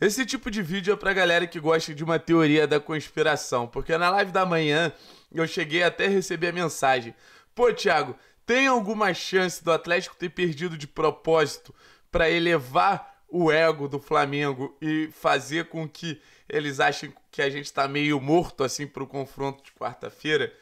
Esse tipo de vídeo é pra galera que gosta de uma teoria da conspiração, porque na live da manhã eu cheguei até a receber a mensagem: Pô, Thiago, tem alguma chance do Atlético ter perdido de propósito para elevar o ego do Flamengo e fazer com que eles achem que a gente tá meio morto assim pro confronto de quarta-feira?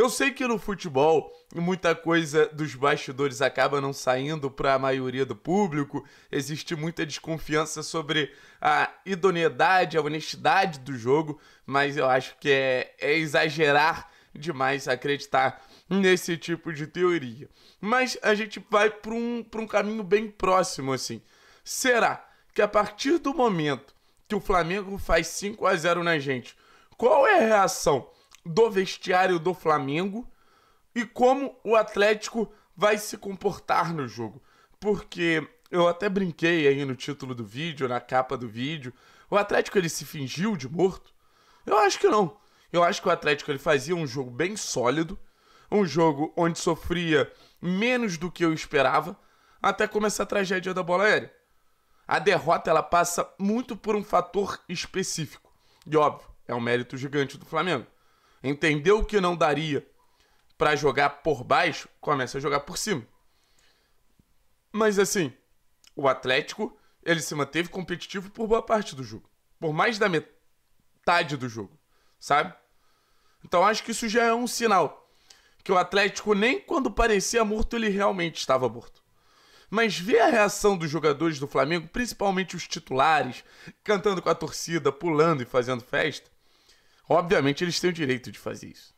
Eu sei que no futebol muita coisa dos bastidores acaba não saindo para a maioria do público, existe muita desconfiança sobre a idoneidade, a honestidade do jogo, mas eu acho que é, é exagerar demais acreditar nesse tipo de teoria. Mas a gente vai para um, um caminho bem próximo assim. Será que a partir do momento que o Flamengo faz 5 a 0 na gente, qual é a reação do vestiário do Flamengo e como o Atlético vai se comportar no jogo. Porque eu até brinquei aí no título do vídeo, na capa do vídeo. O Atlético ele se fingiu de morto? Eu acho que não. Eu acho que o Atlético ele fazia um jogo bem sólido, um jogo onde sofria menos do que eu esperava, até começar a tragédia da bola aérea. A derrota ela passa muito por um fator específico. E óbvio, é um mérito gigante do Flamengo entendeu que não daria para jogar por baixo, começa a jogar por cima. Mas assim, o Atlético, ele se manteve competitivo por boa parte do jogo, por mais da metade do jogo, sabe? Então acho que isso já é um sinal que o Atlético nem quando parecia morto ele realmente estava morto. Mas ver a reação dos jogadores do Flamengo, principalmente os titulares, cantando com a torcida, pulando e fazendo festa, Obviamente eles têm o direito de fazer isso.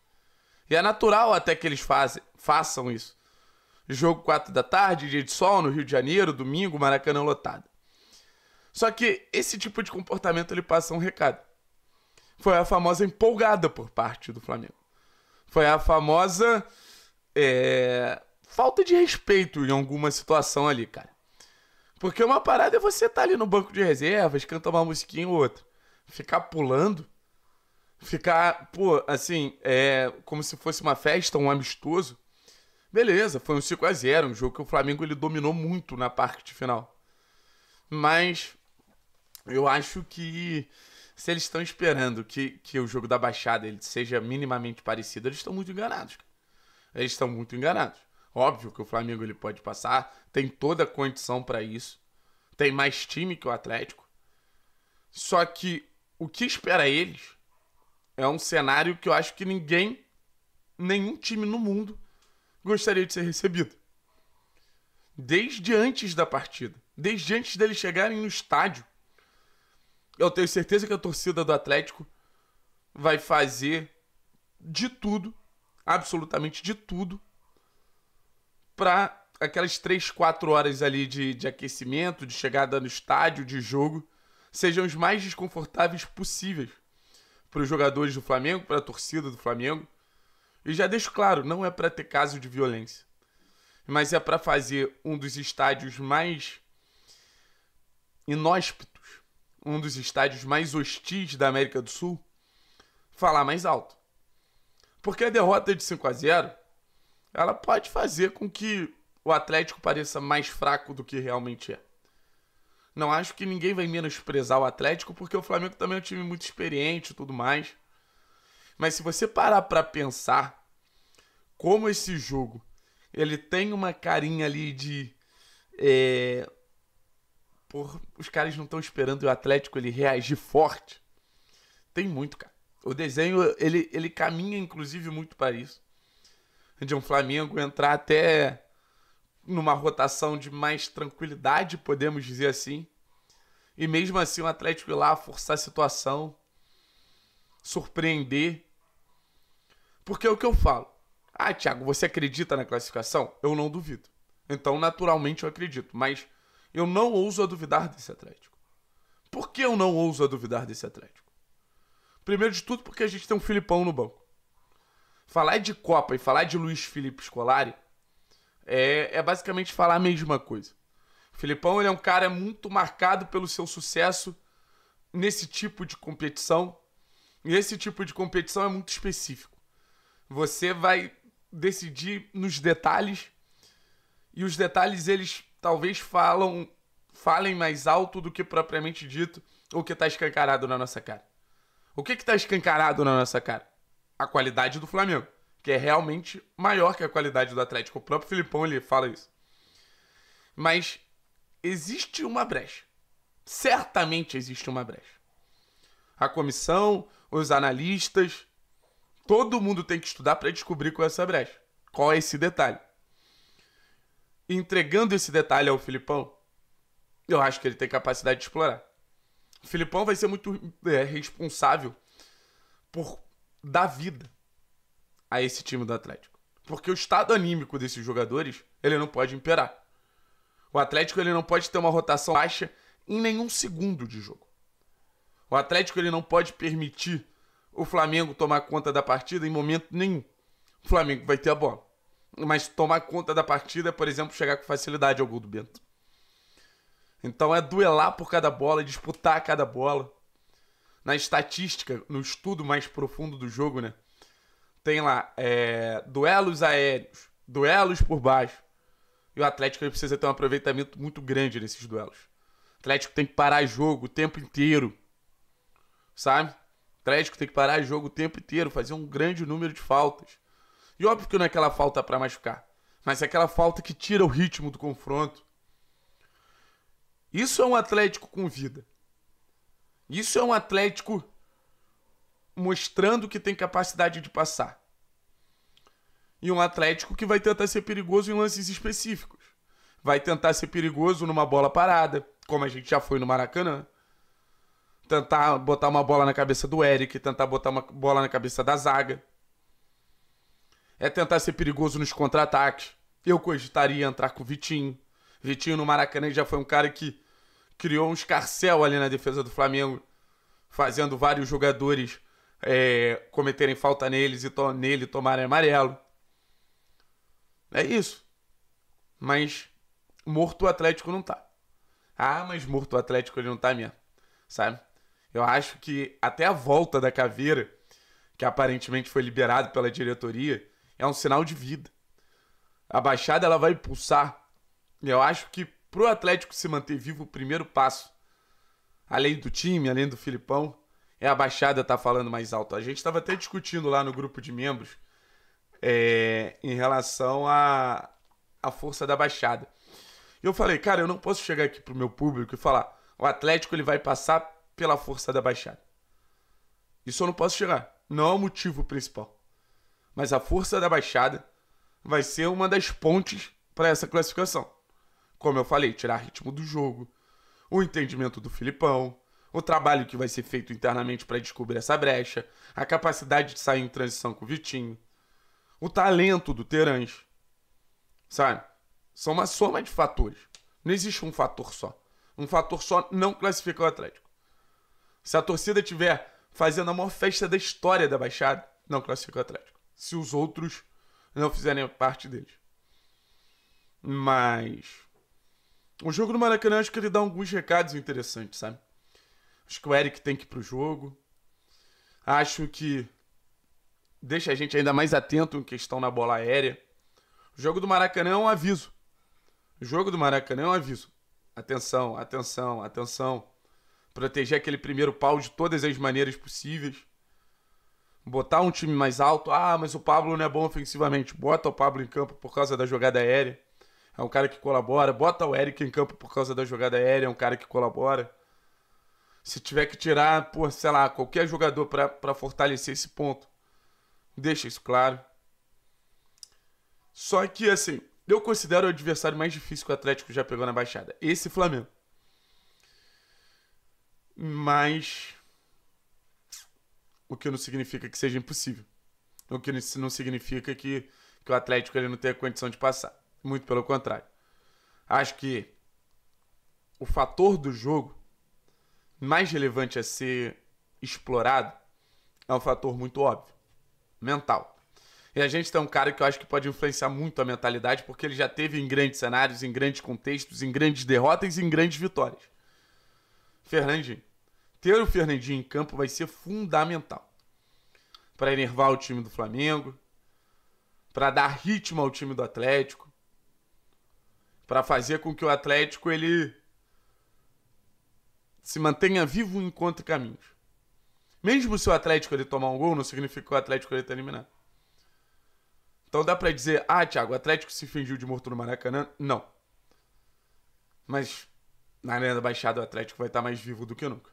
E é natural até que eles fazem, façam isso. Jogo 4 da tarde, dia de sol no Rio de Janeiro, domingo, Maracanã lotado. Só que esse tipo de comportamento ele passa um recado. Foi a famosa empolgada por parte do Flamengo. Foi a famosa é, falta de respeito em alguma situação ali, cara. Porque uma parada é você estar tá ali no banco de reservas, cantar uma musiquinha ou outra. Ficar pulando ficar, pô, assim, é, como se fosse uma festa, um amistoso. Beleza, foi um 5 a 0 um jogo que o Flamengo ele dominou muito na parte final. Mas eu acho que se eles estão esperando que, que o jogo da Baixada ele seja minimamente parecido, eles estão muito enganados. Eles estão muito enganados. Óbvio que o Flamengo ele pode passar, tem toda a condição para isso. Tem mais time que o Atlético. Só que o que espera eles é um cenário que eu acho que ninguém, nenhum time no mundo gostaria de ser recebido. Desde antes da partida, desde antes deles chegarem no estádio, eu tenho certeza que a torcida do Atlético vai fazer de tudo, absolutamente de tudo, para aquelas 3, 4 horas ali de, de aquecimento, de chegada no estádio, de jogo, sejam os mais desconfortáveis possíveis para os jogadores do Flamengo, para a torcida do Flamengo. E já deixo claro, não é para ter caso de violência, mas é para fazer um dos estádios mais inóspitos, um dos estádios mais hostis da América do Sul, falar mais alto. Porque a derrota de 5 a 0, ela pode fazer com que o Atlético pareça mais fraco do que realmente é. Não acho que ninguém vai menosprezar o Atlético, porque o Flamengo também é um time muito experiente e tudo mais. Mas se você parar para pensar como esse jogo ele tem uma carinha ali de é, por os caras não estão esperando o Atlético ele reagir forte. Tem muito, cara. O desenho ele ele caminha inclusive muito para isso. De um Flamengo entrar até numa rotação de mais tranquilidade, podemos dizer assim. E mesmo assim o Atlético ir lá forçar a situação, surpreender. Porque é o que eu falo. Ah, Thiago, você acredita na classificação? Eu não duvido. Então, naturalmente, eu acredito. Mas eu não ouso a duvidar desse Atlético. Por que eu não ouso a duvidar desse Atlético? Primeiro de tudo, porque a gente tem um Filipão no banco. Falar de Copa e falar de Luiz Felipe Scolari é, é basicamente falar a mesma coisa. O Filipão ele é um cara muito marcado pelo seu sucesso nesse tipo de competição. E esse tipo de competição é muito específico. Você vai decidir nos detalhes e os detalhes eles talvez falam falem mais alto do que propriamente dito ou que está escancarado na nossa cara. O que está escancarado na nossa cara? A qualidade do Flamengo que é realmente maior que a qualidade do Atlético. O próprio Filipão ele fala isso. Mas existe uma brecha. Certamente existe uma brecha. A comissão, os analistas, todo mundo tem que estudar para descobrir qual é essa brecha. Qual é esse detalhe? Entregando esse detalhe ao Filipão, eu acho que ele tem capacidade de explorar. O Filipão vai ser muito é, responsável por dar vida a esse time do Atlético. Porque o estado anímico desses jogadores, ele não pode imperar. O Atlético ele não pode ter uma rotação baixa em nenhum segundo de jogo. O Atlético ele não pode permitir o Flamengo tomar conta da partida em momento nenhum. O Flamengo vai ter a bola. Mas tomar conta da partida é, por exemplo, chegar com facilidade ao gol do Bento. Então é duelar por cada bola, disputar cada bola. Na estatística, no estudo mais profundo do jogo, né? tem lá é, duelos aéreos, duelos por baixo. E o Atlético precisa ter um aproveitamento muito grande nesses duelos. O Atlético tem que parar jogo o tempo inteiro. Sabe? O Atlético tem que parar jogo o tempo inteiro, fazer um grande número de faltas. E óbvio que não é aquela falta para machucar, mas é aquela falta que tira o ritmo do confronto. Isso é um Atlético com vida. Isso é um Atlético mostrando que tem capacidade de passar. E um Atlético que vai tentar ser perigoso em lances específicos. Vai tentar ser perigoso numa bola parada, como a gente já foi no Maracanã. Tentar botar uma bola na cabeça do Eric, tentar botar uma bola na cabeça da zaga. É tentar ser perigoso nos contra-ataques. Eu cogitaria entrar com o Vitinho. Vitinho no Maracanã já foi um cara que criou um escarcel ali na defesa do Flamengo, fazendo vários jogadores é, cometerem falta neles e to nele tomarem amarelo. É isso. Mas morto o Atlético não tá. Ah, mas morto o Atlético ele não tá mesmo. Sabe? Eu acho que até a volta da caveira, que aparentemente foi liberado pela diretoria, é um sinal de vida. A baixada ela vai pulsar. Eu acho que pro Atlético se manter vivo, o primeiro passo, além do time, além do Filipão, é, a Baixada tá falando mais alto. A gente estava até discutindo lá no grupo de membros é, em relação à a, a força da Baixada. E eu falei, cara, eu não posso chegar aqui pro meu público e falar o Atlético ele vai passar pela força da Baixada. Isso eu não posso chegar. Não é o motivo principal. Mas a força da Baixada vai ser uma das pontes para essa classificação. Como eu falei, tirar ritmo do jogo, o entendimento do Filipão, o trabalho que vai ser feito internamente para descobrir essa brecha, a capacidade de sair em transição com o Vitinho, o talento do Terãs. Sabe? São uma soma de fatores. Não existe um fator só. Um fator só não classifica o Atlético. Se a torcida tiver fazendo a maior festa da história da Baixada, não classifica o Atlético. Se os outros não fizerem parte deles. Mas. O jogo do Maracanã acho que ele dá alguns recados interessantes, sabe? Acho que o Eric tem que ir pro jogo. Acho que deixa a gente ainda mais atento em questão na bola aérea. O jogo do Maracanã é um aviso. O jogo do Maracanã é um aviso. Atenção, atenção, atenção. Proteger aquele primeiro pau de todas as maneiras possíveis. Botar um time mais alto. Ah, mas o Pablo não é bom ofensivamente. Bota o Pablo em campo por causa da jogada aérea. É um cara que colabora. Bota o Eric em campo por causa da jogada aérea. É um cara que colabora. Se tiver que tirar, por, sei lá, qualquer jogador para fortalecer esse ponto, deixa isso claro. Só que, assim, eu considero o adversário mais difícil que o Atlético já pegou na Baixada. Esse Flamengo. Mas. O que não significa que seja impossível. O que não significa que, que o Atlético ele não tenha condição de passar. Muito pelo contrário. Acho que o fator do jogo mais relevante a ser explorado é um fator muito óbvio: mental. E a gente tem um cara que eu acho que pode influenciar muito a mentalidade, porque ele já teve em grandes cenários, em grandes contextos, em grandes derrotas e em grandes vitórias. Fernandinho. Ter o Fernandinho em campo vai ser fundamental para enervar o time do Flamengo, para dar ritmo ao time do Atlético, para fazer com que o Atlético ele se mantenha vivo e encontre caminhos. Mesmo se o Atlético ele tomar um gol, não significa que o Atlético ele tá eliminado. Então dá para dizer, ah, Thiago, o Atlético se fingiu de morto no Maracanã? Não. Mas na Arena Baixada o Atlético vai estar mais vivo do que nunca.